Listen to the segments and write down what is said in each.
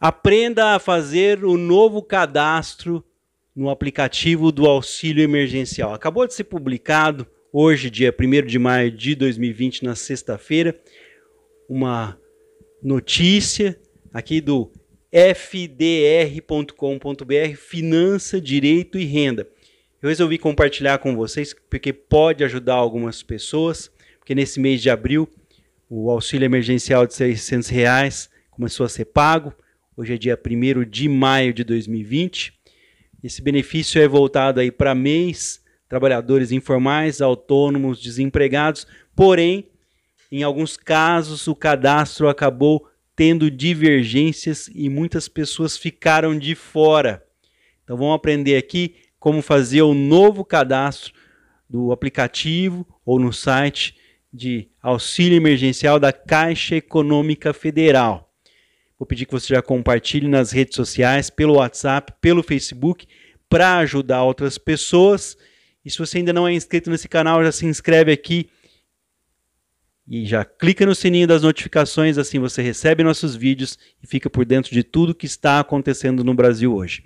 Aprenda a fazer o novo cadastro no aplicativo do auxílio emergencial. Acabou de ser publicado hoje, dia 1 de maio de 2020, na sexta-feira, uma notícia aqui do fdr.com.br, Finança, Direito e Renda. Eu resolvi compartilhar com vocês porque pode ajudar algumas pessoas, porque nesse mês de abril o auxílio emergencial de 600 reais começou a ser pago. Hoje é dia 1 de maio de 2020. Esse benefício é voltado aí para mês, trabalhadores informais, autônomos, desempregados. Porém, em alguns casos, o cadastro acabou tendo divergências e muitas pessoas ficaram de fora. Então, vamos aprender aqui como fazer o novo cadastro do aplicativo ou no site de auxílio emergencial da Caixa Econômica Federal. Vou pedir que você já compartilhe nas redes sociais, pelo WhatsApp, pelo Facebook, para ajudar outras pessoas. E se você ainda não é inscrito nesse canal, já se inscreve aqui e já clica no sininho das notificações, assim você recebe nossos vídeos e fica por dentro de tudo que está acontecendo no Brasil hoje.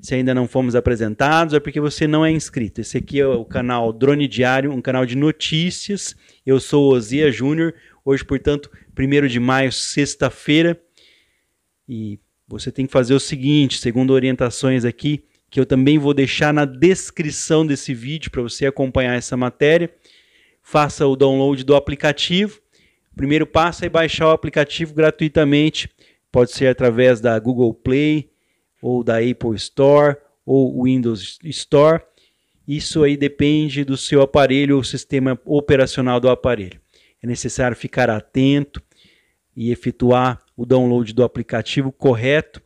Se ainda não fomos apresentados, é porque você não é inscrito. Esse aqui é o canal Drone Diário, um canal de notícias. Eu sou Ozia Júnior. Hoje, portanto, 1 de maio, sexta-feira, e você tem que fazer o seguinte, segundo orientações aqui, que eu também vou deixar na descrição desse vídeo para você acompanhar essa matéria. Faça o download do aplicativo. O primeiro passo é baixar o aplicativo gratuitamente. Pode ser através da Google Play ou da Apple Store ou Windows Store. Isso aí depende do seu aparelho ou sistema operacional do aparelho. É necessário ficar atento e efetuar o download do aplicativo correto,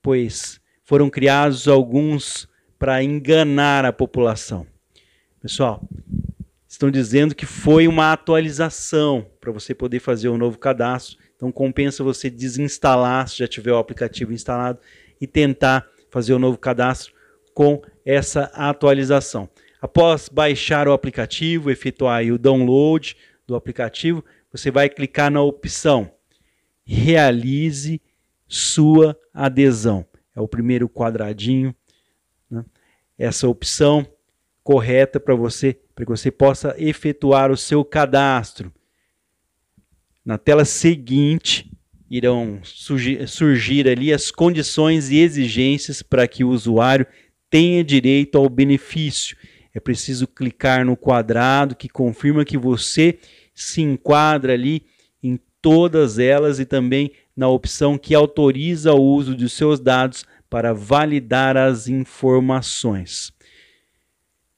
pois foram criados alguns para enganar a população. Pessoal, estão dizendo que foi uma atualização para você poder fazer um novo cadastro. Então compensa você desinstalar, se já tiver o aplicativo instalado, e tentar fazer o um novo cadastro com essa atualização. Após baixar o aplicativo, efetuar o download do aplicativo, você vai clicar na opção realize sua adesão. É o primeiro quadradinho. Né? Essa opção correta para você, para que você possa efetuar o seu cadastro. Na tela seguinte, irão surgir, surgir ali as condições e exigências para que o usuário tenha direito ao benefício. É preciso clicar no quadrado que confirma que você se enquadra ali todas elas e também na opção que autoriza o uso de seus dados para validar as informações.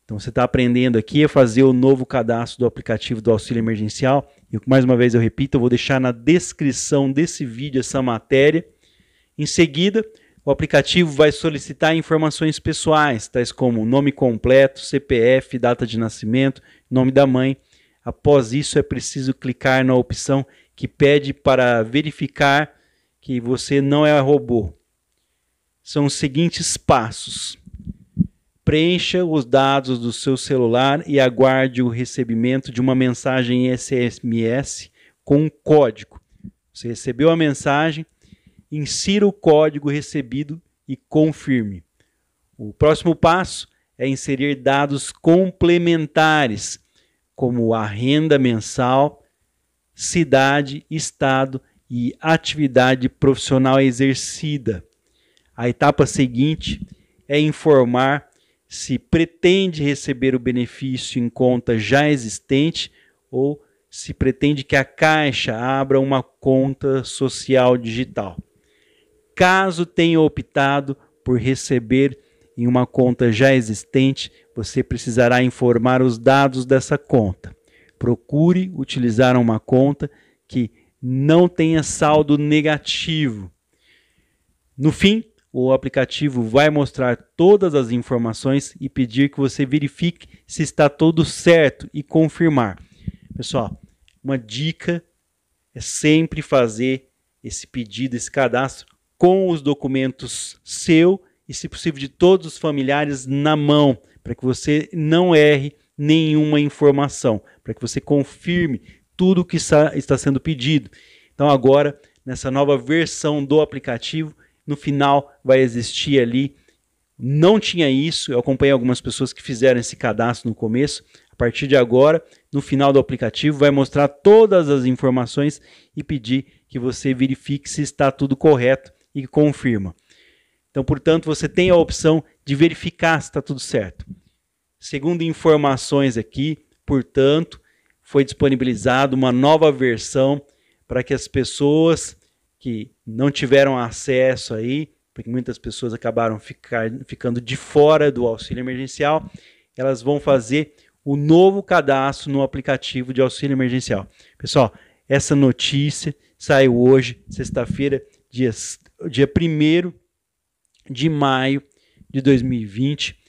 Então você está aprendendo aqui a fazer o novo cadastro do aplicativo do auxílio emergencial. E mais uma vez eu repito, eu vou deixar na descrição desse vídeo essa matéria. Em seguida, o aplicativo vai solicitar informações pessoais, tais como nome completo, CPF, data de nascimento, nome da mãe. Após isso, é preciso clicar na opção que pede para verificar que você não é robô. São os seguintes passos: preencha os dados do seu celular e aguarde o recebimento de uma mensagem SMS com um código. Você recebeu a mensagem, insira o código recebido e confirme. O próximo passo é inserir dados complementares, como a renda mensal cidade, estado e atividade profissional exercida. A etapa seguinte é informar se pretende receber o benefício em conta já existente ou se pretende que a Caixa abra uma conta social digital. Caso tenha optado por receber em uma conta já existente, você precisará informar os dados dessa conta. Procure utilizar uma conta que não tenha saldo negativo. No fim, o aplicativo vai mostrar todas as informações e pedir que você verifique se está tudo certo e confirmar. Pessoal, uma dica é sempre fazer esse pedido, esse cadastro com os documentos seu e, se possível, de todos os familiares na mão, para que você não erre nenhuma informação, para que você confirme tudo o que está sendo pedido. Então, agora, nessa nova versão do aplicativo, no final vai existir ali. Não tinha isso, eu acompanhei algumas pessoas que fizeram esse cadastro no começo. A partir de agora, no final do aplicativo, vai mostrar todas as informações e pedir que você verifique se está tudo correto e confirma. Então, portanto, você tem a opção de verificar se está tudo certo. Segundo informações aqui, portanto, foi disponibilizada uma nova versão para que as pessoas que não tiveram acesso aí, porque muitas pessoas acabaram ficar, ficando de fora do auxílio emergencial, elas vão fazer o novo cadastro no aplicativo de auxílio emergencial. Pessoal, essa notícia saiu hoje, sexta-feira, dia, dia 1 de maio de 2020.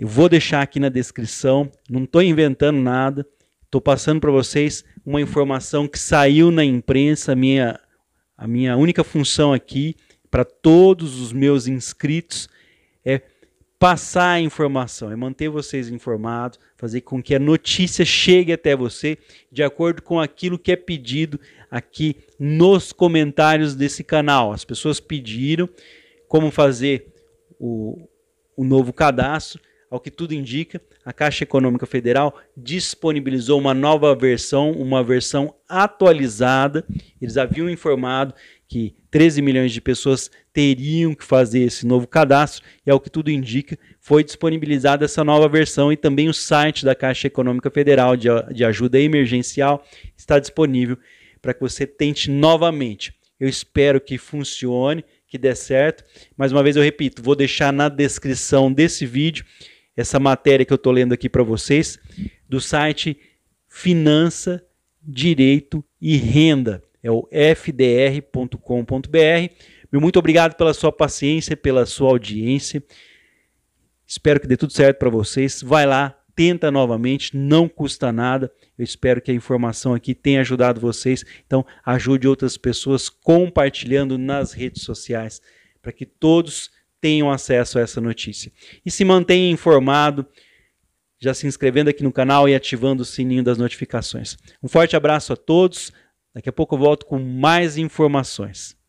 Eu vou deixar aqui na descrição, não estou inventando nada, estou passando para vocês uma informação que saiu na imprensa, minha, a minha única função aqui, para todos os meus inscritos, é passar a informação, é manter vocês informados, fazer com que a notícia chegue até você de acordo com aquilo que é pedido aqui nos comentários desse canal. As pessoas pediram como fazer o, o novo cadastro. Ao que tudo indica, a Caixa Econômica Federal disponibilizou uma nova versão, uma versão atualizada. Eles haviam informado que 13 milhões de pessoas teriam que fazer esse novo cadastro, e ao que tudo indica, foi disponibilizada essa nova versão e também o site da Caixa Econômica Federal de, de Ajuda Emergencial está disponível para que você tente novamente. Eu espero que funcione, que dê certo. Mais uma vez eu repito, vou deixar na descrição desse vídeo essa matéria que eu estou lendo aqui para vocês, do site Finança, Direito e Renda. É o fdr.com.br. muito obrigado pela sua paciência, pela sua audiência. Espero que dê tudo certo para vocês. Vai lá, tenta novamente, não custa nada. Eu espero que a informação aqui tenha ajudado vocês. Então, ajude outras pessoas compartilhando nas redes sociais para que todos tenham acesso a essa notícia. E se mantenha informado, já se inscrevendo aqui no canal e ativando o sininho das notificações. Um forte abraço a todos. Daqui a pouco eu volto com mais informações.